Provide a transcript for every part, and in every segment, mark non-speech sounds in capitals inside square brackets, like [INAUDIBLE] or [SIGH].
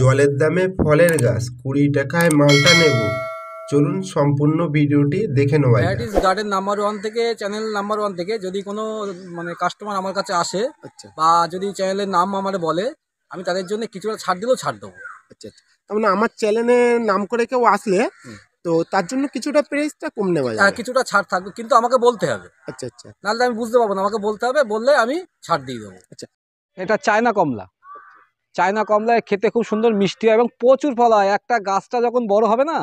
জলের দামে ফলের গাছ কুড়ি টাকায় মালটা নেব চলুন সম্পূর্ণ ভিডিওটি দেখে নেওয়া যাক ইজ গার্ডেন নাম্বার ওয়ান থেকে চ্যানেল নাম্বার ওয়ান থেকে যদি কোনো মানে কাস্টমার আমার কাছে আসে আচ্ছা। বা যদি চ্যানেলের নাম আমার বলে আমি তাদের জন্য কিছুটা ছাড় দিলেও ছাড় দেবো আচ্ছা, আচ্ছা। তার মানে আমার চ্যানেলের নাম করে কেউ আসলে তো তার জন্য কিছুটা প্রাইসটা কম নেওয়া হ্যাঁ কিছুটা ছাড় থাকবে কিন্তু আমাকে বলতে হবে আচ্ছা আচ্ছা নাহলে আমি বুঝতে পারবো না আমাকে বলতে হবে বললে আমি ছাড় দিয়ে দেবো আচ্ছা এটা চায়না কমলা চায়না কমলা খেতে খুব সুন্দর মিষ্টি হয় এবং প্রচুর ফল হয় একটা গাছটা যখন বড় হবে না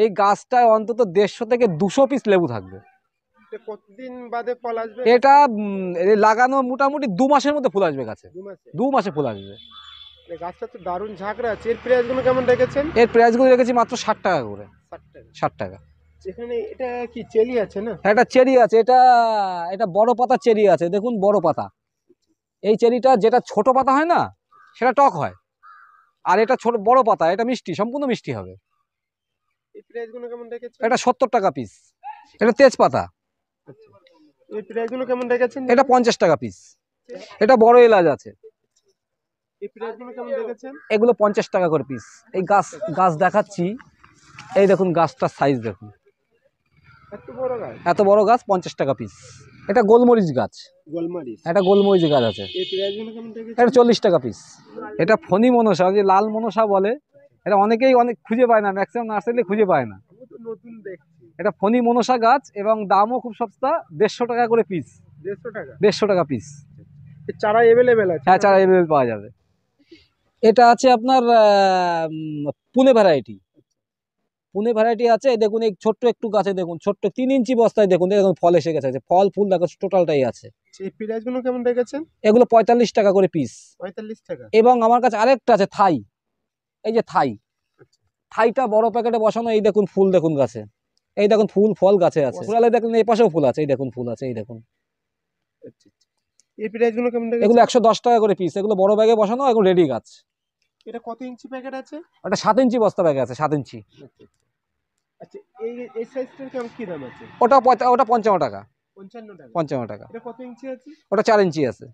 এই গাছটায় অন্তত দেড়শো থেকে দুশো পিস লেবু থাকবে কতদিন বাদে এটা লাগানো মোটামুটি দু মাসের মধ্যে ফুল আসবে গাছে দু মাসে ফুল আসবে গাছটা তো দারুণ ঝাঁকড়া আছে এর কেমন এর রেখেছি মাত্র ষাট টাকা করে ষাট টাকা এটা কি চেরি আছে না হ্যাঁ, চেরি আছে এটা এটা চেরি আছে দেখুন বড় পাতা এই চেরিটা যেটা ছোট পাতা হয় না সেটা টক হয় আর এটা ছোট বড় পাতা এটা মিষ্টি সম্পূর্ণ মিষ্টি হবে এটা সত্তর টাকা পিস এটা তেজপাতা এটা পঞ্চাশ টাকা পিস এটা বড় এলাচ আছে এগুলো পঞ্চাশ টাকা করে পিস এই গাছ গাছ দেখাচ্ছি এই দেখুন গাছটার সাইজ দেখুন এত বড় গাছ পঞ্চাশ টাকা পিস এটা গোলমরিচ গাছ গোলমরিচ এটা গোলমরিচ গাছ আছে এটা চল্লিশ টাকা পিস এটা ফণি মনসা যে লাল মনসা বলে এটা অনেকেই অনেক খুঁজে পায় না ম্যাক্সিমাম নার্সারিতে খুঁজে পায় না এটা ফণি মনসা গাছ এবং দামও খুব সস্তা দেড়শো টাকা করে পিস দেড়শো টাকা দেড়শো টাকা পিস চারা এভেলেবেল আছে হ্যাঁ চারা এভেলেবেল পাওয়া যাবে এটা আছে আপনার পুনে ভ্যারাইটি পুনে ভ্যারাইটি আছে দেখুন এই ছোট্ট একটু গাছে দেখুন ছোট্ট তিন ইঞ্চি বস্তায় দেখুন দেখুন ফল এসে গেছে ফল ফুল দেখো টোটালটাই আছে কেমন রেখেছেন এগুলো পঁয়তাল্লিশ টাকা করে পিস পঁয়তাল্লিশ টাকা এবং আমার কাছে আরেকটা আছে থাই এই যে থাই আচ্ছা। থাইটা বড় প্যাকেটে বসানো এই দেখুন ফুল দেখুন গাছে এই দেখুন ফুল ফল গাছে আছে ফুলালে দেখুন এই পাশেও ফুল আছে এই দেখুন ফুল আছে এই দেখুন আচ্ছা, আচ্ছা। এই প্রাইসগুলো কেমন এগুলো একশো দশ টাকা করে পিস এগুলো বড় ব্যাগে বসানো এগুলো রেডি গাছ এটা কত ইঞ্চি প্যাকেট আছে এটা সাত ইঞ্চি বস্তা ব্যাগে আছে সাত ইঞ্চি এই এই সাইজটার কেমন কি দাম আছে ওটা ওটা পঞ্চান্ন টাকা পঞ্চান্ন টাকা পঞ্চান্ন টাকা এটা কত ইঞ্চি আছে ওটা চার ইঞ্চি আছে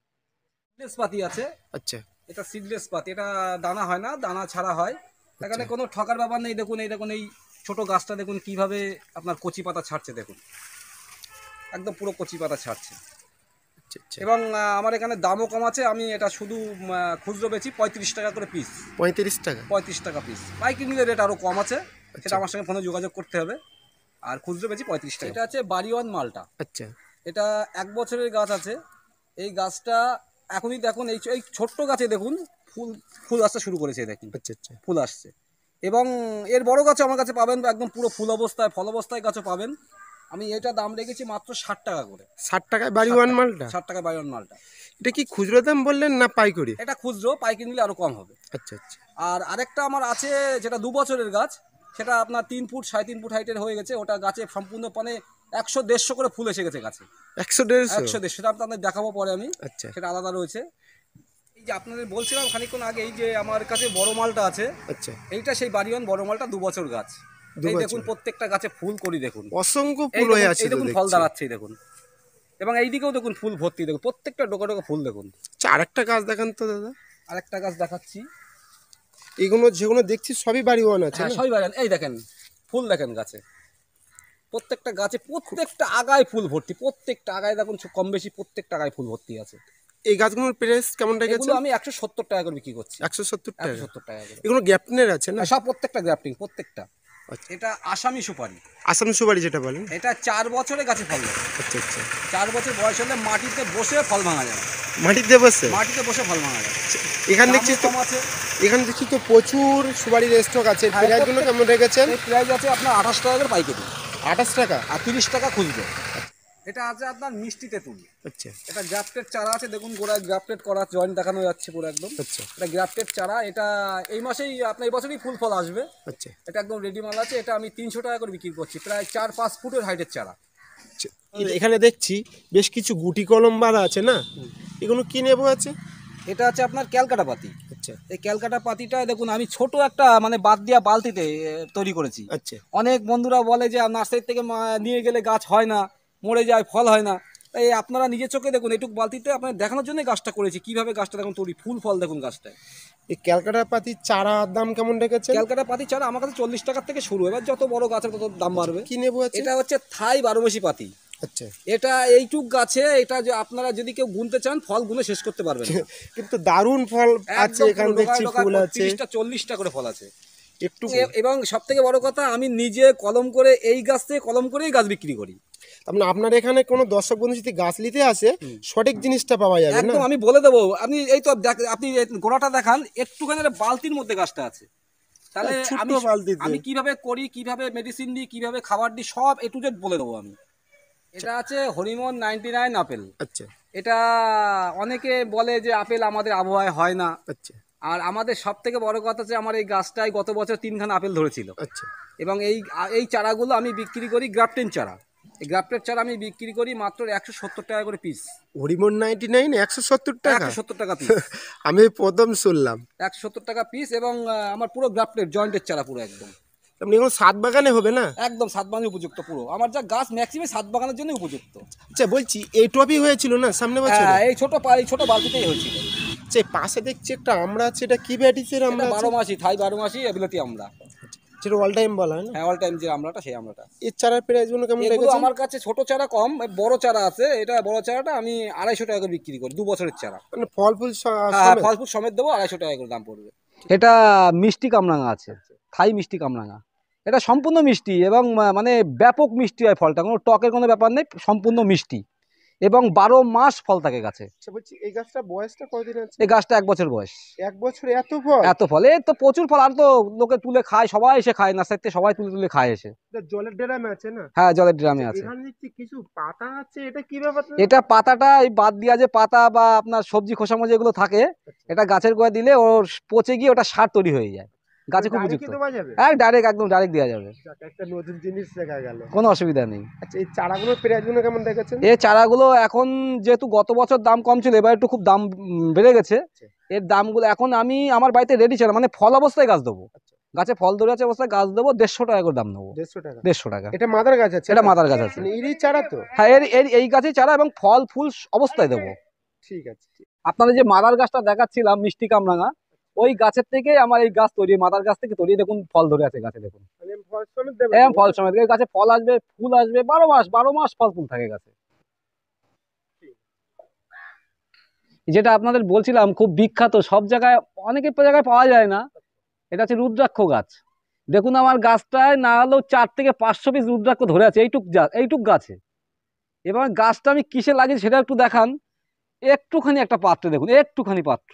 সিডলেস পাতি আছে আচ্ছা এটা সিডলেস পাতি এটা দানা হয় না দানা ছাড়া হয় এখানে আচ্ছা। কোনো ঠকার ব্যাপার নেই দেখুন এই দেখুন এই ছোট গাছটা দেখুন কিভাবে আপনার কচি পাতা ছাড়ছে দেখুন একদম পুরো কচি পাতা ছাড়ছে আচ্ছা, আচ্ছা। এবং আমার এখানে দামও কম আছে আমি এটা শুধু খুচরো বেচি পঁয়ত্রিশ টাকা করে পিস পঁয়ত্রিশ টাকা পঁয়ত্রিশ টাকা পিস পাইকারি নিলে রেট আরও কম আছে আচ্ছা। সেটা আমার সঙ্গে ফোনে যোগাযোগ করতে হবে আর খুচরো বেশি পঁয়ত্রিশ টাকা এটা আছে বাড়িওয়ান মালটা আচ্ছা এটা এক বছরের গাছ আছে এই গাছটা এখনই দেখুন এই এই ছোট্ট গাছে দেখুন ফুল ফুল আসতে শুরু করেছে দেখুন আচ্ছা আচ্ছা ফুল আসছে এবং এর বড় গাছও আমার কাছে পাবেন একদম পুরো ফুল অবস্থায় ফল অবস্থায় গাছও পাবেন আমি এটা দাম রেখেছি মাত্র ষাট টাকা করে ষাট টাকায় বাড়িওয়ান মালটা ষাট টাকায় বাড়িওয়ান মালটা এটা কি খুচরো দাম বললেন না পাইকারি এটা খুচরো পাইকারি নিলে আরও কম হবে আচ্ছা আচ্ছা আর আরেকটা আমার আছে যেটা দু বছরের গাছ সেটা আপনার তিন ফুট সাড়ে তিন ফুট হাইটের হয়ে গেছে ওটা গাছে সম্পূর্ণ মানে একশো দেড়শো করে ফুল এসে গেছে গাছে একশো দেড়শো একশো দেড়শো সেটা আপনাদের দেখাবো পরে আমি আচ্ছা সেটা আলাদা রয়েছে এই যে আপনাদের বলছিলাম আগে এই যে আমার কাছে বড় মালটা আছে আচ্ছা এইটা সেই বাড়িওয়ান বড় মালটা দু বছর গাছ দেখুন প্রত্যেকটা গাছে ফুল করি দেখুন অসংখ্য ফুল হয়ে আছে দেখুন ফল দাঁড়াচ্ছে দেখুন এবং এইদিকেও দেখুন ফুল ভর্তি দেখুন প্রত্যেকটা ডোকা ডোকা ফুল দেখুন আচ্ছা, আরেকটা গাছ দেখান তো দাদা আরেকটা গাছ দেখাচ্ছি এগুলো যেগুলো দেখছি সবই বাড়ি ওয়ান আছে হ্যাঁ, সবই বাড়ি এই দেখেন ফুল দেখেন গাছে প্রত্যেকটা গাছে প্রত্যেকটা আগায় ফুল ভর্তি প্রত্যেকটা আগায় দেখুন কম বেশি প্রত্যেকটা আগায় ফুল ভর্তি আছে এই গাছগুলোর প্রাইস কেমন রেখেছে আমি একশো সত্তর টাকা করে বিক্রি করছি একশো সত্তর টাকা সত্তর টাকা এগুলো গ্যাপনের আছে না সব প্রত্যেকটা গ্যাপটিং প্রত্যেকটা আচ্ছা। এটা আসামি সুপারি আসামি সুপারি যেটা বলেন এটা চার বছরে গাছে ফল দেয় আচ্ছা আচ্ছা চার বছর বয়স হলে মাটিতে বসে ফল ভাঙা যায় মাটিতে বসে মাটিতে বসে ফল ভাঙা যায় আচ্ছা, এখানে দেখছি তো আছে এখানে দেখছি তো প্রচুর সুপারির স্টক আছে হ্যাঁ, প্রাইসগুলো কেমন রেখেছেন প্রাইস আছে আপনার আঠাশ টাকা করে পাইকারি আঠাশ টাকা আর তিরিশ টাকা খুঁজবে এটা আছে আপনার মিষ্টি তেঁতুল আচ্ছা এটা গ্রাফটেড চারা আছে দেখুন গোড়ায় গ্রাফটেড করা জয়েন্ট দেখানো যাচ্ছে পুরো একদম আচ্ছা এটা গ্রাফটেড চারা এটা এই মাসেই আপনার এই বছরই ফুল ফল আসবে আচ্ছা এটা একদম রেডি মাল আছে এটা আমি তিনশো টাকা করে বিক্রি করছি প্রায় চার পাঁচ ফুটের হাইটের চারা আচ্ছা, এখানে দেখছি বেশ কিছু গুটি কলম বাঁধা আছে না এগুলো কি নেবো আছে এটা আছে আপনার ক্যালকাটা পাতি আচ্ছা এই ক্যালকাটা পাতিটা দেখুন আমি ছোট একটা মানে বাদ দিয়া বালতিতে তৈরি করেছি আচ্ছা অনেক বন্ধুরা বলে যে নার্সারি থেকে নিয়ে গেলে গাছ হয় না মরে যায় ফল হয় না তাই আপনারা নিজের চোখে দেখুন এটুক বালতিতে আপনার দেখানোর জন্য গাছটা করেছি কিভাবে গাছটা দেখুন তৈরি ফুল ফল দেখুন গাছটায় এই ক্যালকাটা পাতি চারা দাম কেমন রেখেছে ক্যালকাটা পাতি চারা আমার কাছে চল্লিশ টাকার থেকে শুরু এবার যত বড় গাছের তত দাম আচ্ছা, বাড়বে কি নেবো এটা হচ্ছে থাই বারোমাসি পাতি আচ্ছা এটা এইটুক গাছে এটা যে আপনারা যদি কেউ গুনতে চান ফল গুনে শেষ করতে পারবেন কিন্তু দারুণ ফল আছে এখানে দেখছি ফুল আছে 30টা 40টা করে ফল আছে একটু এবং সব থেকে বড় কথা আমি নিজে কলম করে এই গাছ থেকে কলম করেই গাছ বিক্রি করি আপনি মানে আপনার এখানে কোনো দর্শক বন্ধু যদি গাছ নিতে আসে সঠিক জিনিসটা পাওয়া যাবে একদম আমি বলে দেবো আপনি এই তো আপনি গোড়াটা দেখান একটুখানি বালতির মধ্যে গাছটা আছে তাহলে হ্যাঁ, আমি আমি কিভাবে করি কিভাবে মেডিসিন দিই কিভাবে খাবার দিই সব এ টু বলে দেবো আমি আচ্ছা। এটা আছে হরিমন নাইনটি নাইন আপেল আচ্ছা এটা অনেকে বলে যে আপেল আমাদের আবহাওয়ায় হয় না আচ্ছা আর আমাদের সব থেকে বড় কথা হচ্ছে আমার এই গাছটায় গত বছর তিনখানা আপেল ধরেছিল আচ্ছা এবং এই এই চারাগুলো আমি বিক্রি করি গ্রাফটেন চারা এই গ্রাফটের চারা আমি বিক্রি করি মাত্র একশো সত্তর টাকা করে পিস হরিমোন নাইনটি নাইন একশো সত্তর টাকা একশো সত্তর টাকা পিস [LAUGHS] আমি প্রথম শুনলাম একশো সত্তর টাকা পিস এবং আমার পুরো গ্রাফটের জয়েন্টের চারা পুরো একদম আপনি মানে এখন সাত বাগানে হবে না একদম সাত বাগানে উপযুক্ত পুরো আমার যা গাছ ম্যাক্সিমাম সাত বাগানের জন্য উপযুক্ত আচ্ছা বলছি এই টপি হয়েছিল না সামনে বছর হ্যাঁ, এই ছোট এই ছোট বালতিতেই হয়েছিল যে পাশে দেখছি একটা আমরা আছে এটা কি ভ্যারাইটিসের আমরা বারো মাসি থাই বারো মাসি এগুলোতে আমরা যেটা অল টাইম বলা হয় হ্যাঁ অল টাইম যে আমরাটা সেই আমরাটা এর চারার প্রাইস গুলো কেমন রেখেছে আমার কাছে ছোট চারা কম বড় চারা আছে এটা বড় চারাটা আমি আড়াইশো টাকা করে বিক্রি করি দু বছরের চারা মানে ফল ফুল হ্যাঁ, হ্যাঁ, ফল ফুল সমেত দেবো আড়াইশো টাকা করে দাম পড়বে এটা মিষ্টি কামরাঙা আছে থাই মিষ্টি কামরাঙা এটা সম্পূর্ণ মিষ্টি এবং মানে ব্যাপক মিষ্টি হয় ফলটা কোনো টকের কোনো ব্যাপার নেই সম্পূর্ণ মিষ্টি এবং বারো মাস ফল থাকে গাছে আচ্ছা, এই গাছটা বয়সটা এই গাছটা এক বছর বয়স এক বছর এত ফল এত ফল এ তো প্রচুর ফল আর তো লোকে তুলে খায় সবাই এসে খায় না নার্সারিতে সবাই তুলে তুলে খায় এসে জলের ড্রামে আছে না হ্যাঁ জলের ড্রামে আচ্ছা, আছে কিছু পাতা আছে এটা কি ব্যাপার এটা পাতাটা এই বাদ দিয়া যে পাতা বা আপনার সবজি খোসা মজা এগুলো থাকে আচ্ছা। এটা গাছের গোয়া দিলে ওর পচে গিয়ে ওটা সার তৈরি হয়ে যায় গাছে খুব উপযুক্ত হ্যাঁ ডাইরেক্ট একদম ডাইরেক্ট দেওয়া যাবে একটা নতুন জিনিস শেখা গেল কোনো অসুবিধা নেই আচ্ছা এই চারাগুলো প্রাইসগুলো কেমন দেখাচ্ছেন এই চারাগুলো এখন যেহেতু গত বছর দাম কম ছিল এবার একটু খুব দাম বেড়ে গেছে আচ্ছা। এর দামগুলো এখন আমি আমার বাড়িতে রেডি ছিলাম মানে ফল অবস্থায় গাছ দেবো আচ্ছা। গাছে ফল ধরে আছে অবস্থায় গাছ দেবো দেড়শো টাকা করে দাম নেবো দেড়শো টাকা এটা মাদার গাছ আছে এটা মাদার গাছ আছে এরই মানে চারা তো হ্যাঁ এর এর এই গাছে চারা এবং ফল ফুল অবস্থায় দেবো ঠিক আছে আপনাদের যে মাদার গাছটা দেখাচ্ছিলাম মিষ্টি কামরাঙা ওই গাছের থেকে আমার এই গাছ তৈরি মাথার গাছ থেকে তৈরি দেখুন ফল ধরে আছে গাছে দেখুন হ্যাঁ ফল সমেত হ্যাঁ, গাছে ফল আসবে ফুল আসবে বারো মাস বারো মাস ফল ফুল থাকে গাছে যেটা আপনাদের বলছিলাম খুব বিখ্যাত সব জায়গায় অনেকে জায়গায় পাওয়া যায় না এটা হচ্ছে রুদ্রাক্ষ গাছ দেখুন আমার গাছটায় না হলেও চার থেকে পাঁচশো পিস রুদ্রাক্ষ ধরে আছে এইটুক এইটুক গাছে এবার গাছটা আমি কিসে লাগিয়েছি সেটা একটু দেখান একটুখানি একটা পাত্র দেখুন একটুখানি পাত্র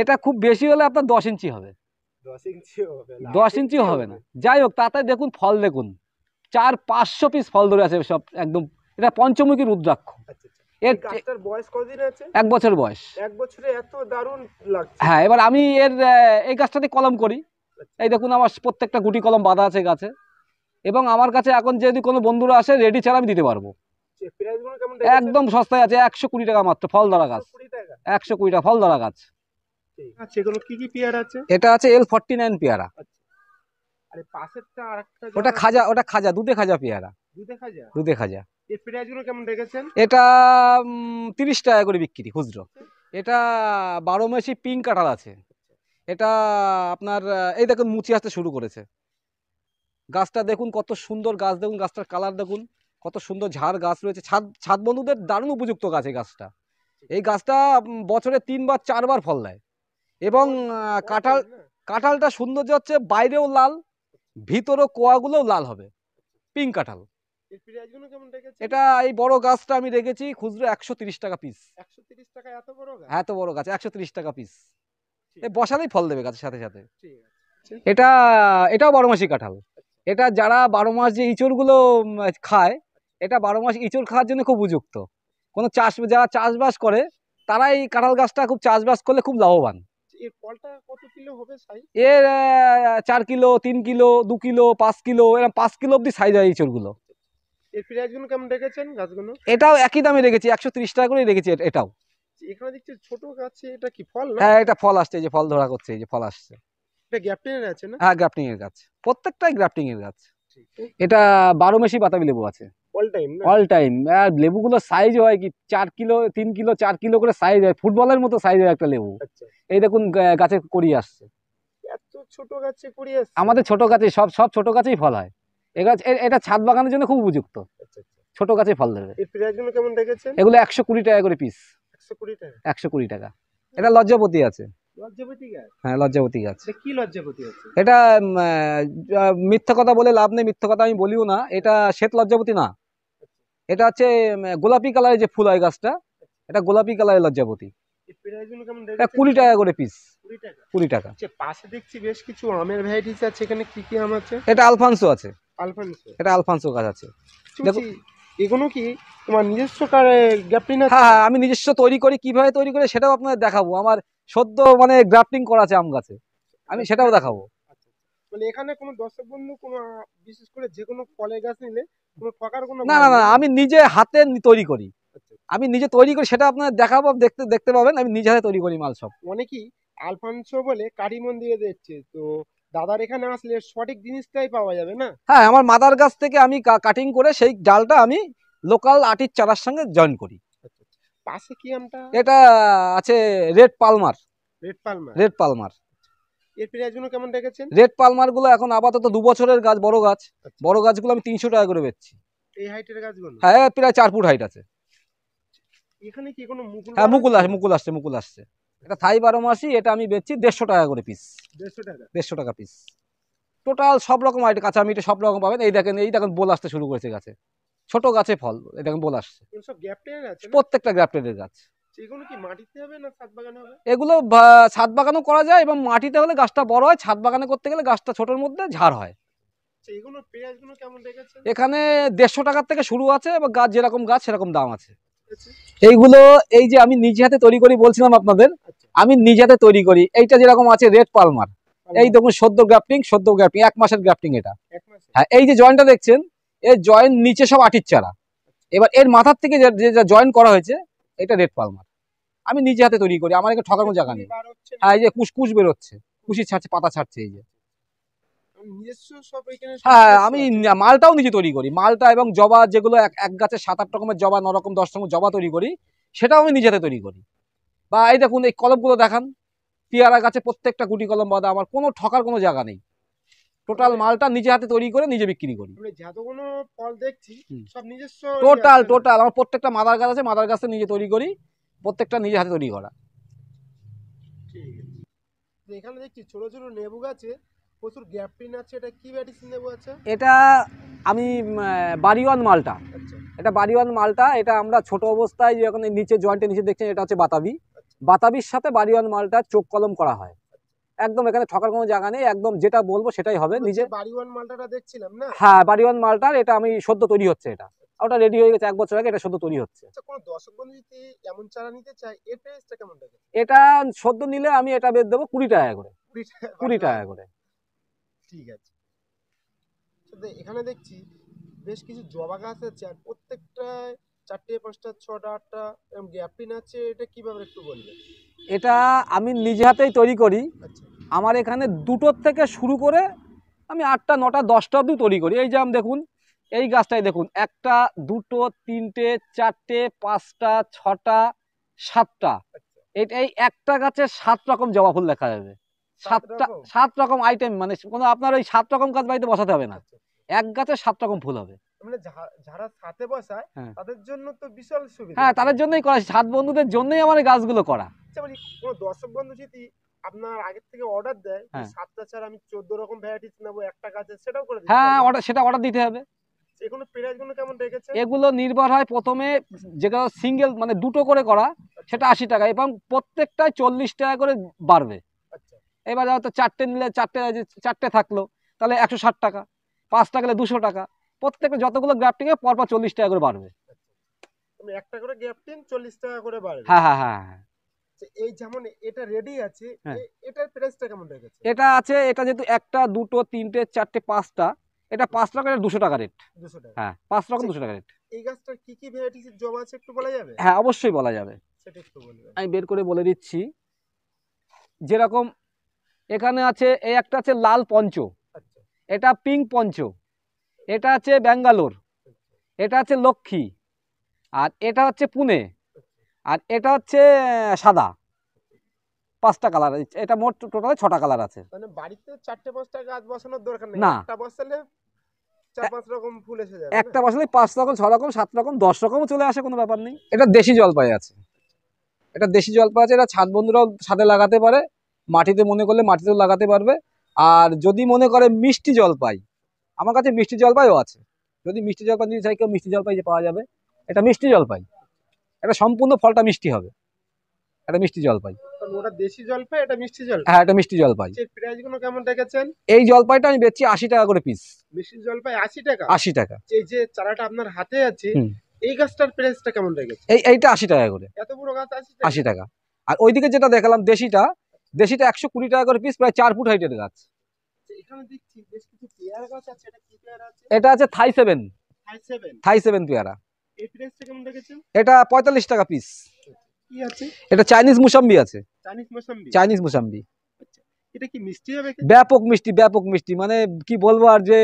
এটা খুব বেশি হলে আপনার দশ ইঞ্চি হবে দশ ইঞ্চি হবে না যাই হোক তাতে দেখুন ফল দেখুন চার পাঁচশো পিস ফল ধরে আছে সব একদম এটা পঞ্চমুখী রুদ্রাক্ষ আচ্ছা, আচ্ছা। এক বছর বয়স এক বছরে এত হ্যাঁ এবার আমি এর এই গাছটাতে কলম করি আচ্ছা। এই দেখুন আমার প্রত্যেকটা গুটি কলম বাঁধা আছে গাছে এবং আমার কাছে এখন যদি কোনো বন্ধুরা আসে রেডি ছাড়া আমি দিতে পারবো একদম সস্তায় আছে একশো কুড়ি টাকা মাত্র ফল ধরা গাছ একশো কুড়িটা ফল ধরা গাছ আচ্ছা, এটা আছে এল ফর্টি নাইন পেয়ারা আচ্ছা। ওটা খাজা ওটা খাজা দুধে খাজা পেয়ারা দুধে খাজা এটা তিরিশ টাকা করে বিক্রি খুচরো এটা বারো মাসি পিঙ্ক কাঁঠাল আছে এটা আপনার এই দেখুন মুচি আসতে শুরু করেছে গাছটা দেখুন কত সুন্দর গাছ দেখুন গাছটার কালার দেখুন কত সুন্দর ঝাড় গাছ রয়েছে ছাদ ছাদ বন্ধুদের দারুণ উপযুক্ত গাছ এই গাছটা এই গাছটা বছরে তিনবার চারবার ফল দেয় এবং কাঁঠাল কাঁঠালটা সৌন্দর্য হচ্ছে বাইরেও লাল ভিতরও কোয়াগুলোও লাল হবে পিঙ্ক কাঁঠাল এটা এই বড় গাছটা আমি রেখেছি খুচরো একশো তিরিশ টাকা পিস হ্যাঁ, এত বড় গাছ একশো তিরিশ টাকা পিস এ বসালেই ফল দেবে গাছের সাথে সাথে এটা এটাও বারো মাসি কাঁঠাল এটা যারা বারো মাস যে ইঁচড়গুলো খায় এটা বারো মাস ইঁচড় খাওয়ার জন্য খুব উপযুক্ত কোনো চাষ যারা চাষবাস করে তারাই কাঁঠাল গাছটা খুব চাষবাস করলে খুব লাভবান এর ফলটা কত কিলো হবে এর চার কিলো তিন কিলো দু কিলো পাঁচ কিলো এরকম পাঁচ কিলো অব্দি সাইজ হয় এই চোরগুলো কেমন রেখেছেন এটাও একই দামে রেখেছি একশো তিরিশ টাকা করে রেখেছি এটাও এখানে দেখছি ছোট গাছ এটা কি ফল হ্যাঁ এটা ফল আসছে এই যে ফল ধরা করছে এই যে ফল আসছে এটা আছে না হ্যাঁ গাছ প্রত্যেকটাই গ্যাপটিং এর গাছ এটা বারো মাসি বাতাবি লেবু আছে অল টাইম আর লেবুগুলো সাইজ হয় কি চার কিলো তিন কিলো চার কিলো করে সাইজ হয় ফুটবলের মতো সাইজ হয় একটা লেবু আচ্ছা। এই দেখুন গাছে করি আসছে আমাদের ছোট গাছে সব সব ছোট গাছেই ফল হয় এ গাছ এটা ছাদ বাগানের জন্য খুব উপযুক্ত আচ্ছা, আচ্ছা। ছোট গাছে ফল দেবে এগুলো একশো কুড়ি টাকা করে পিস একশো কুড়ি টাকা এটা লজ্জাপতি আছে হ্যাঁ লজ্জাবতী গাছ কি লজ্জাবতী এটা মিথ্যা কথা বলে লাভ নেই মিথ্যা কথা আমি বলিও না এটা শ্বেত লজ্জাপতি না এটা হচ্ছে গোলাপি কালারের যে ফুল হয় গাছটা এটা গোলাপি কালারের লজ্জাপতি এটা কুড়ি টাকা করে পিস কুড়ি টাকা আচ্ছা, পাশে দেখছি বেশ কিছু আমের ভ্যারাইটিস আছে এখানে কি কি আম আছে এটা আলফানসো আছে আলফানসো এটা আলফানসো গাছ আছে দেখো এগুলো কি তোমার নিজস্ব গ্রাফটিং হ্যাঁ হ্যাঁ আমি নিজস্ব তৈরি করি কিভাবে তৈরি করে সেটাও আপনাদের দেখাবো আমার সদ্য মানে গ্রাফটিং করা আছে আম গাছে আমি সেটাও দেখাবো মানে এখানে কোনো দর্শক বন্ধু কোনো বিশেষ করে যে কোনো ফলের গাছ নিলে কোনো ফাঁকার কোনো না না না আমি নিজে হাতে তৈরি করি আচ্ছা। আমি নিজে তৈরি করি সেটা আপনার দেখাবো দেখতে দেখতে পাবেন আমি নিজে হাতে তৈরি করি মাল সব অনেকেই আলফানসো বলে কারি মন্দিরে দেখছে তো দাদার এখানে আসলে সঠিক জিনিসটাই পাওয়া যাবে না হ্যাঁ আমার মাদার গাছ থেকে আমি কাটিং করে সেই ডালটা আমি লোকাল আটির চারার সঙ্গে জয়েন করি আচ্ছা, আচ্ছা। পাশে কি আমটা এটা আছে red palmer red palmer red palmer পালমারগুলো এখন আপাতত দু বছরের গাছ বড় গাছ আচ্ছা। বড় গাছগুলো আমি তিনশো টাকা করে বেচছি এই গাছগুলো হ্যাঁ প্রায় চার ফুট হাইট আছে মুকুল হ্যাঁ, মুকুল আসছে মুকুল আসছে এটা থাই বারো মাসি এটা আমি বেচছি দেড়শো টাকা করে পিস দেড়শো টাকা পিস টোটাল সব রকম কাঁচা মিটে সব রকম পাবেন এই দেখেন এই বোল আসতে শুরু করেছে ছোট গাছে ফল এটা বোল আসছে প্রত্যেকটা গ্রাফটেডের গাছ এগুলো ছাদ বাগানও করা যায় এবং মাটিতে হলে গাছটা বড় হয় ছাদ বাগানে করতে গেলে গাছটা ছোটর মধ্যে ঝাড় হয় এখানে দেড়শো টাকার থেকে শুরু আছে এবং গাছ যেরকম গাছ সেরকম দাম আছে আচ্ছা। এইগুলো এই যে আমি নিজে হাতে তৈরি করি বলছিলাম আপনাদের আচ্ছা। আমি নিজে হাতে তৈরি করি এইটা যেরকম আছে রেড পালমার এই দেখুন সদ্য গ্রাফটিং সদ্য গ্রাফটিং এক মাসের গ্রাফটিং এটা হ্যাঁ এই যে জয়েন্টটা দেখছেন এর জয়েন্ট নিচে সব আটির চারা আচ্ছা। এবার এর মাথার থেকে যে জয়েন করা হয়েছে এটা রেড পালমার আমি নিজে হাতে তৈরি করি আমার একটা ঠকানো জায়গা নেই হ্যাঁ এই যে কুশ কুশ বেরোচ্ছে কুশি ছাড়ছে পাতা ছাড়ছে এই যে হ্যাঁ আমি মালটাও নিজে তৈরি করি মালটা এবং জবা যেগুলো এক গাছে সাত আট রকমের জবা নরকম দশ রকম জবা তৈরি করি সেটাও আমি নিজেতে তৈরি করি বা এই দেখুন এই কলমগুলো দেখান পিয়ারা গাছে প্রত্যেকটা গুটি কলম বাদা আমার কোনো ঠকার কোনো জায়গা নেই টোটাল মালটা নিজে হাতে তৈরি করে নিজে বিক্রি করি দেখছি সব নিজস্ব টোটাল টোটাল আমার প্রত্যেকটা মাদার গাছ আছে মাদার গাছটা নিজে তৈরি করি প্রত্যেকটা নিজে হাতে তৈরি করা এখানে দেখছি লেবু প্রচুর আছে এটা কি লেবু আছে আচ্ছা? এটা আমি মালটা আচ্ছা। এটা মালটা এটা আমরা অবস্থায় নিচে জয়েন্টের নিচে এটা হচ্ছে বাতাবি আচ্ছা। বাতাবির সাথে বাড়িওয়ান মালটা চোখ কলম করা হয় একদম এখানে ঠকার কোনো জায়গা নেই একদম যেটা বলবো সেটাই হবে নিজের বাড়িওয়ান মালটা দেখছিলাম না হ্যাঁ বাড়িওয়ান মালটার এটা আমি সদ্য তৈরি হচ্ছে এটা ওটা রেডি হয়ে গেছে এক বছর আগে এটা সদ্য তৈরি হচ্ছে আচ্ছা, চারা নিতে এটা সদ্য নিলে আমি এটা বেচ দেবো কুড়ি টাকা করে কুড়ি টাকা করে ঠিক আছে এখানে দেখছি বেশ কিছু জবা গাছ আছে আর প্রত্যেকটা চারটে পাঁচটা ছটা আটটা এরকম গ্যাপিন আছে এটা কিভাবে একটু বলবেন এটা আমি নিজে হাতেই তৈরি করি আমার এখানে দুটোর থেকে শুরু করে আমি আটটা নটা দশটা অব্দি তৈরি করি এই যে আমি দেখুন এই গাছটাই দেখুন একটা দুটো তিনটে চারটে পাঁচটা ছটা সাতটা এই একটা গাছে সাত রকম জবা ফুল দেখা যাবে সাতটা সাত রকম আইটেম মানে কোনো আপনার ওই সাত রকম গাছ বাড়িতে বসাতে হবে না আচ্ছা। এক গাছে সাত রকম ফুল হবে মানে হ্যাঁ। হ্যাঁ, তাদের জন্যই করা সাত বন্ধুদের জন্যই আমার গাছগুলো করা আচ্ছা, দর্শক বন্ধু যদি আপনার আগে থেকে অর্ডার দেয় হ্যাঁ। সাতটা ছাড়া আমি চোদ্দ রকম ভ্যারাইটিস নেবো একটা গাছের সেটাও করে হ্যাঁ সেটা অর্ডার দিতে হবে এগুলো নির্ভর হয় প্রথমে যেগুলো সিঙ্গেল মানে দুটো করে করা সেটা আশি টাকা এবং প্রত্যেকটাই চল্লিশ টাকা করে বাড়বে আচ্ছা। এবার হয়তো চারটে নিলে চারটে চারটে থাকলো তাহলে একশো ষাট টাকা পাঁচটা গেলে দুশো টাকা প্রত্যেকটা যতগুলো গ্রাফটিং এ পর চল্লিশ টাকা করে বাড়বে তুমি মানে একটা করে গ্রাফটিং চল্লিশ টাকা করে বাড়বে হ্যাঁ হ্যাঁ হ্যাঁ, হ্যাঁ। আচ্ছা, এই যেমন এটা রেডি আছে হ্যাঁ। এটার প্রাইসটা কেমন রেখেছে এটা আছে এটা যেহেতু একটা দুটো তিনটে চারটে পাঁচটা এটা পাঁচ টাকা এটা দুশো টাকা রেট দুশো টাকা হ্যাঁ পাঁচ টাকা আচ্ছা, দুশো টাকা রেট এই গাছটার কি কি ভ্যারাইটিস জমা আছে একটু বলা যাবে হ্যাঁ অবশ্যই বলা যাবে সেটা একটু বলবেন আমি বের করে বলে দিচ্ছি যেরকম এখানে আছে এই একটা আছে লাল পঞ্চ আচ্ছা। এটা পিঙ্ক পঞ্চ এটা আছে ব্যাঙ্গালোর এটা আছে লক্ষ্মী আর এটা হচ্ছে পুনে আর এটা হচ্ছে সাদা পাঁচটা কালার এটা মোট টোটালে ছটা কালার আছে মানে বাড়িতে চারটে পাঁচটা গাছ বসানোর দরকার নেই না একটা বসালে পাঁচ রকম ছ রকম সাত রকম দশ রকমও চলে আসে কোনো ব্যাপার নেই এটা দেশি জলপাই আছে এটা দেশি জলপাই আছে এটা ছাদ বন্ধুরাও সাথে লাগাতে পারে মাটিতে মনে করলে মাটিতেও লাগাতে পারবে আর যদি মনে করে মিষ্টি জলপাই আমার কাছে মিষ্টি জলপাইও আছে যদি মিষ্টি জলপাই নিতে চাই কেউ মিষ্টি জলপাই যে পাওয়া যাবে এটা মিষ্টি জলপাই এটা সম্পূর্ণ ফলটা মিষ্টি হবে এটা মিষ্টি জলপাই ওটা দেশি জলপাই এটা মিষ্টি হ্যাঁ এটা মিষ্টি জলপাই আচ্ছা, কেমন এই জলপাইটা আমি টাকা করে পিস জলপাই টাকা টাকা যে চারাটা আপনার হাতে আছে এই গাছটার কেমন রেখেছে এই এইটা টাকা করে গাছ টাকা আর ওইদিকে যেটা দেখালাম দেশিটা দেশিটা একশো কুড়ি টাকা করে পিস প্রায় চার ফুট হাইটের গাছ এটা আছে থাই সেভেন থাই সেভেন পেয়ারা এটা পঁয়তাল্লিশ টাকা পিস এটা চাইনিজ মুসাম্বি আছে চাইনিজ মুসাম্বি আচ্ছা, ব্যাপক মিষ্টি ব্যাপক মিষ্টি মানে কি বলবো আর যে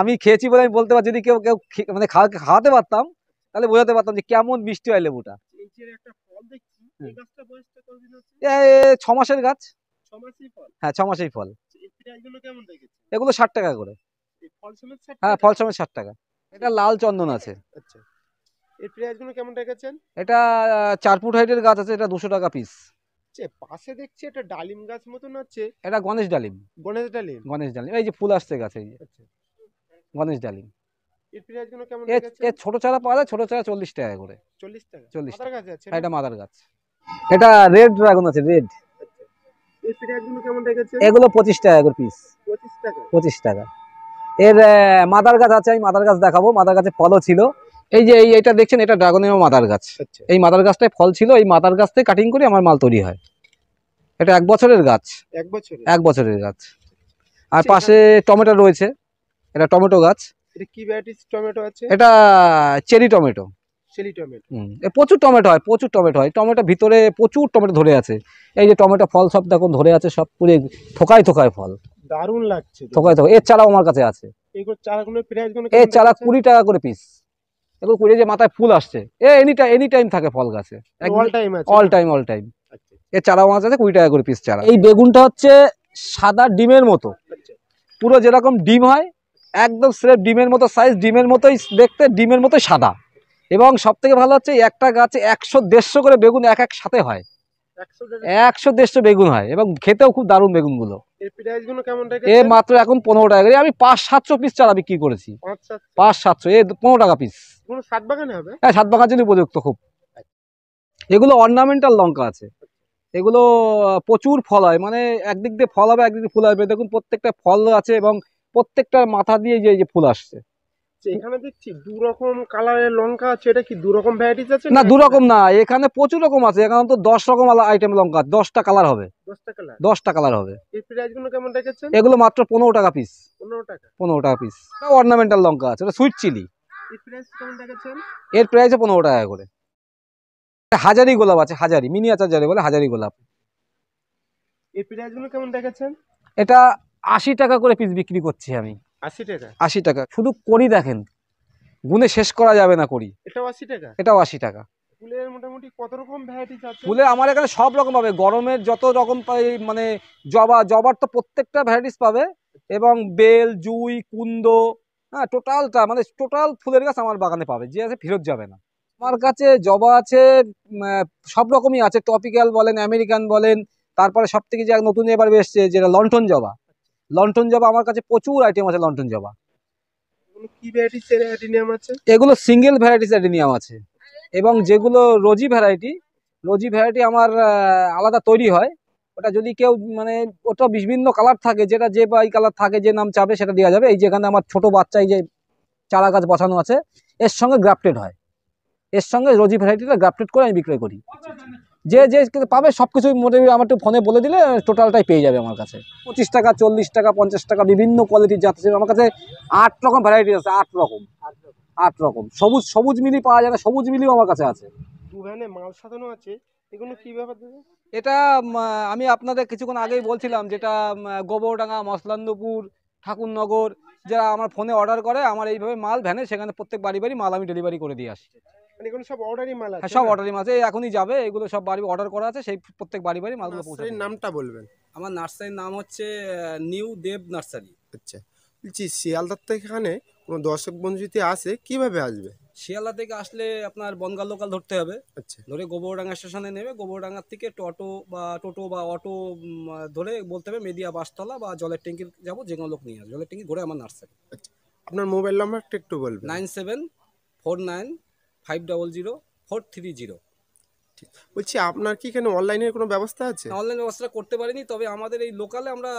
আমি খেয়েছি বলে আমি বলতে পারছি যদি কেউ কেউ মানে খাওয়াতে পারতাম তাহলে বোঝাতে পারতাম যে কেমন মিষ্টি হয় লেবুটা আচ্ছা, হ্যাঁ। ছ মাসের গাছ হ্যাঁ ছ মাসের ফল এগুলো ষাট টাকা করে হ্যাঁ ফল সমেত ষাট টাকা এটা লাল চন্দন আছে আচ্ছা এর কেমন রেখেছেন এটা চার ফুট হাইটের গাছ আছে এটা দুশো টাকা পিস পাশে দেখছি এটা ডালিম গাছ মতন আছে এটা গণেশ ডালিম গণেশ ডালিম গণেশ ডালিম এই যে ফুল আসছে গাছে এই যে আচ্ছা। গণেশ ডালিম এর ছোট চারা পাওয়া যায় ছোট চারা চল্লিশ টাকা করে চল্লিশ টাকা চল্লিশ টাকা হ্যাঁ, এটা মাদার গাছ এটা রেড ড্রাগন আছে রেড এগুলো পঁচিশ টাকা করে পিস পঁচিশ টাকা এর মাদার গাছ আছে আমি মাদার গাছ দেখাবো মাদার গাছে ফলও ছিল এই যে এইটা দেখছেন এটা এবং মাদার গাছ আচ্ছা। এই মাদার গাছটায় ফল ছিল এই মাদার গাছ থেকে কাটিং করে আমার মাল তৈরি হয় এটা এক বছরের গাছ এক বছর এক বছরের গাছ আর আচ্ছা, পাশে টমেটো রয়েছে এটা টমেটো গাছ কি টমেটো আছে এটা চেরি টমেটো প্রচুর টমেটো হয় প্রচুর টমেটো হয় টমেটো ভিতরে প্রচুর টমেটো ধরে আছে এই যে টমেটো ফল সব দেখুন ধরে আছে সব পুরে থোকায় থোকায় ফল দারুন লাগছে থোকায় থোকায় এর চারাও আমার কাছে আছে এই চারা কুড়ি টাকা করে পিস এগুলো কুড়ি যে মাথায় ফুল আসছে এ এনি টাইম এনি টাইম থাকে ফল গাছে অল টাইম অল টাইম এর চারাও আমার কাছে কুড়ি টাকা করে পিস চারা এই বেগুনটা হচ্ছে সাদা ডিমের মতো আচ্ছা। পুরো যেরকম ডিম হয় একদম স্রেফ ডিমের মতো সাইজ ডিমের মতোই দেখতে ডিমের মতোই সাদা এবং সব থেকে ভালো হচ্ছে একটা গাছে একশো দেড়শো করে বেগুন এক এক সাথে হয় একশো দেড়শো বেগুন হয় এবং খেতেও খুব দারুণ বেগুনগুলো এ মাত্র এখন পনেরো টাকা করে আমি পাঁচ সাতশো পিস চারা বিক্রি করেছি পাঁচ সাতশো এ পনেরো টাকা পিস হ্যাঁ সাত বাগান জন্য উপযুক্ত খুব এগুলো অর্নামেন্টাল লঙ্কা আছে এগুলো প্রচুর ফল হয় মানে একদিক দিয়ে ফল হবে একদিক দিয়ে ফুল আসবে দেখুন প্রত্যেকটা ফল আছে এবং প্রত্যেকটার মাথা দিয়ে যে ফুল আসছে এখানে দেখছি কালারের লঙ্কা এটা কি ভ্যারাইটিস আছে না না এখানে প্রচুর রকম আছে তো রকম আইটেম লঙ্কা কালার হবে কালার হবে কেমন এগুলো মাত্র টাকা পিস টাকা পিস অর্নামেন্টাল লঙ্কা আছে সুইট চিলি এর টাকা করে হাজারি গোলাপ আছে হাজারি মিনি আচার যারে বলে হাজারি গোলাপ কেমন এটা আশি টাকা করে পিস বিক্রি করছি আমি আশি টাকা শুধু করি দেখেন গুনে শেষ করা যাবে না করি এটাও আশি টাকা এটাও আশি টাকা ফুলের মোটামুটি কত রকম ভ্যারাইটিস আছে ফুলের আমার এখানে সব রকম পাবে গরমের যত রকম পাই মানে জবা জবার তো প্রত্যেকটা ভ্যারাইটিস পাবে এবং বেল জুই কুন্দ হ্যাঁ টোটালটা মানে টোটাল ফুলের গাছ আমার বাগানে পাবে যে আছে ফেরত যাবে না আমার কাছে জবা আছে সব রকমই আছে টপিক্যাল বলেন আমেরিকান বলেন তারপরে সব থেকে যে নতুন এবার এসছে যেটা লন্ঠন জবা লন্ঠন জবা আমার কাছে প্রচুর আইটেম আছে লন্ঠন জবা এগুলো সিঙ্গেল ভ্যারাইটিস অ্যাডিনিয়াম আছে এবং যেগুলো রোজি ভ্যারাইটি রোজি ভ্যারাইটি আমার আলাদা তৈরি হয় ওটা যদি কেউ মানে ওটা বিভিন্ন কালার থাকে যেটা যে বা এই কালার থাকে যে নাম চাবে সেটা দেওয়া যাবে এই যেখানে আমার ছোট বাচ্চা এই যে চারা গাছ বসানো আছে এর সঙ্গে গ্রাফটেড হয় এর সঙ্গে রোজি ভ্যারাইটিটা গ্রাফটেড করে আমি বিক্রয় করি যে যে পাবে সব কিছুই মোটামুটি আমার একটু ফোনে বলে দিলে টোটালটাই পেয়ে যাবে আমার কাছে পঁচিশ টাকা চল্লিশ টাকা পঞ্চাশ টাকা বিভিন্ন কোয়ালিটির জাত আছে আমার কাছে আট রকম ভ্যারাইটি আছে আট রকম আট রকম সবুজ সবুজ মিলি পাওয়া যায় না সবুজ মিলিও আমার কাছে আছে ভ্যানে মাল সাজানো আছে এগুলো কী ব্যাপার এটা আমি আপনাদের কিছুক্ষণ আগেই বলছিলাম যেটা গোবরডাঙ্গা মসলান্দপুর ঠাকুরনগর যারা আমার ফোনে অর্ডার করে আমার এইভাবে মাল ভ্যানে সেখানে প্রত্যেক বাড়ি বাড়ি মাল আমি ডেলিভারি করে দিয়ে আসি মানে সব মাল হ্যাঁ, সব এখনই যাবে এগুলো সব বাড়ি অর্ডার করা আছে সেই প্রত্যেক বাড়ি বাড়ি নামটা বলবেন আমার নার্সারির নাম হচ্ছে নিউ দেব নার্সারি আচ্ছা বলছি থেকে এখানে কোনো দর্শক আসে আসবে থেকে আসলে আপনার বনগা লোকাল ধরতে হবে আচ্ছা ধরে গোবরডাঙ্গা স্টেশনে নেবে গোবরডাঙ্গার থেকে টোটো বা টোটো বা অটো ধরে বলতে হবে মেদিয়া বাসতলা বা জলের ট্যাঙ্কি যাবো যে কোনো লোক নিয়ে আসবে জলের ট্যাঙ্কি ঘুরে আমার নার্সারি আচ্ছা। আপনার মোবাইল নাম্বারটা একটু বলবেন nine seven four nine five double zero four three zero বলছি আপনার কি এখানে অনলাইনের কোনো ব্যবস্থা আছে অনলাইন ব্যবস্থাটা করতে পারিনি তবে আমাদের এই লোকালে আমরা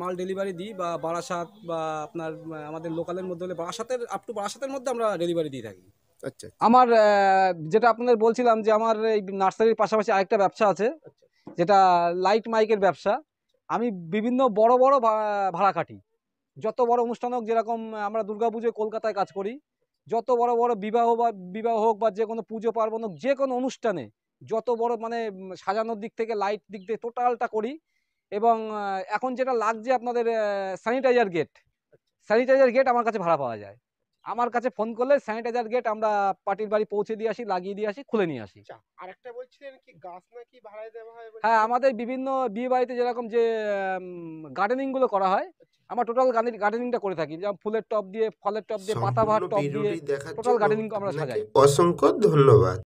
মাল ডেলিভারি দিই বা বারাসাত বা আপনার আমাদের লোকালের মধ্যে হলে বারাসাতের আপ টু বারাসাতের মধ্যে আমরা ডেলিভারি দিয়ে থাকি আচ্ছা, আচ্ছা। আমার যেটা আপনাদের বলছিলাম যে আমার এই নার্সারির পাশাপাশি আরেকটা ব্যবসা আছে আচ্ছা। যেটা লাইট মাইকের ব্যবসা আমি বিভিন্ন বড় বড় ভাড়া কাটি যত বড় অনুষ্ঠান হোক যেরকম আমরা দুর্গাপুজোয় কলকাতায় কাজ করি যত বড় বড় বিবাহ বা বিবাহ হোক বা যে কোনো পুজো পার্বণ হোক যে কোনো অনুষ্ঠানে যত বড় মানে সাজানোর দিক থেকে লাইট দিক থেকে টোটালটা করি এবং এখন যেটা লাগছে আপনাদের স্যানিটাইজার গেট স্যানিটাইজার গেট আমার কাছে ভাড়া পাওয়া যায় আমার কাছে ফোন করলে স্যানিটাইজার গেট আমরা পার্টির বাড়ি পৌঁছে দিয়ে আসি লাগিয়ে দিয়ে আসি খুলে নিয়ে আসি আচ্ছা, আরেকটা বলছিলেন কি গাছ নাকি ভাড়ায় দেওয়া হয় হ্যাঁ আমাদের বিভিন্ন বিয়ে বাড়িতে যেরকম যে গার্ডেনিং গুলো করা হয় আচ্ছা। আমরা টোটাল গার্ডেনিংটা করে থাকি যেমন ফুলের টপ দিয়ে ফলের টপ দিয়ে পাতাবাহার টপ দিয়ে টোটাল গার্ডেনিং আমরা সাজাই অসংখ্য ধন্যবাদ